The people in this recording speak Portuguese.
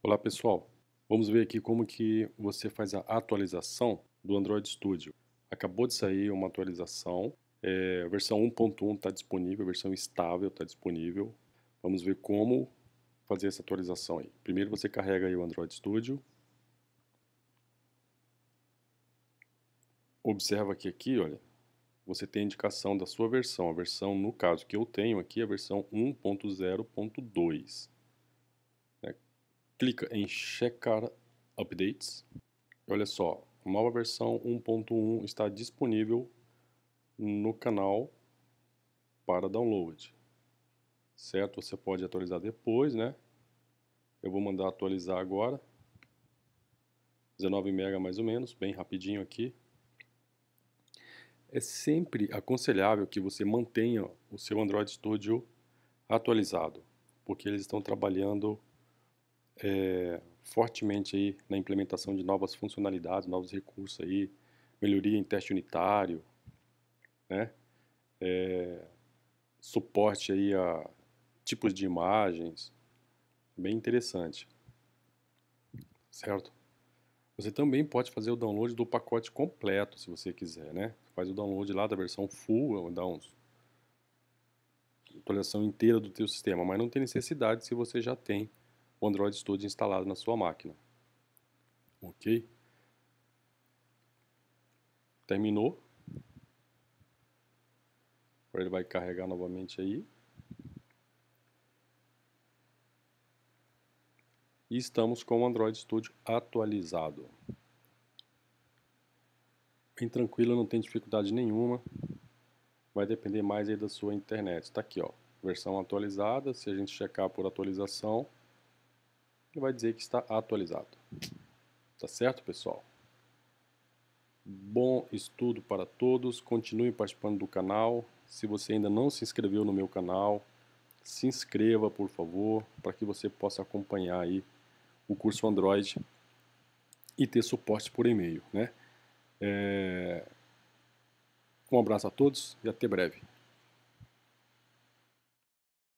Olá pessoal, vamos ver aqui como que você faz a atualização do Android Studio. Acabou de sair uma atualização, é, a versão 1.1 está disponível, a versão estável está disponível. Vamos ver como fazer essa atualização aí. Primeiro você carrega aí o Android Studio. Observa que aqui, olha, você tem a indicação da sua versão. A versão, no caso que eu tenho aqui, é a versão 1.0.2 clica em checar updates. Olha só, a nova versão 1.1 está disponível no canal para download. Certo? Você pode atualizar depois, né? Eu vou mandar atualizar agora. 19 MB mais ou menos, bem rapidinho aqui. É sempre aconselhável que você mantenha o seu Android Studio atualizado, porque eles estão trabalhando é, fortemente aí na implementação de novas funcionalidades, novos recursos aí, melhoria em teste unitário, né? É, suporte aí a tipos de imagens, bem interessante, certo? Você também pode fazer o download do pacote completo, se você quiser, né? Faz o download lá da versão full, dá uns atualização inteira do teu sistema, mas não tem necessidade se você já tem o Android Studio instalado na sua máquina. Ok? Terminou. Agora ele vai carregar novamente aí. E estamos com o Android Studio atualizado. Bem tranquilo, não tem dificuldade nenhuma. Vai depender mais aí da sua internet. Está aqui, ó, versão atualizada. Se a gente checar por atualização, vai dizer que está atualizado. Tá certo, pessoal? Bom estudo para todos, continue participando do canal. Se você ainda não se inscreveu no meu canal, se inscreva, por favor, para que você possa acompanhar aí o curso Android e ter suporte por e-mail, né? É... Um abraço a todos e até breve.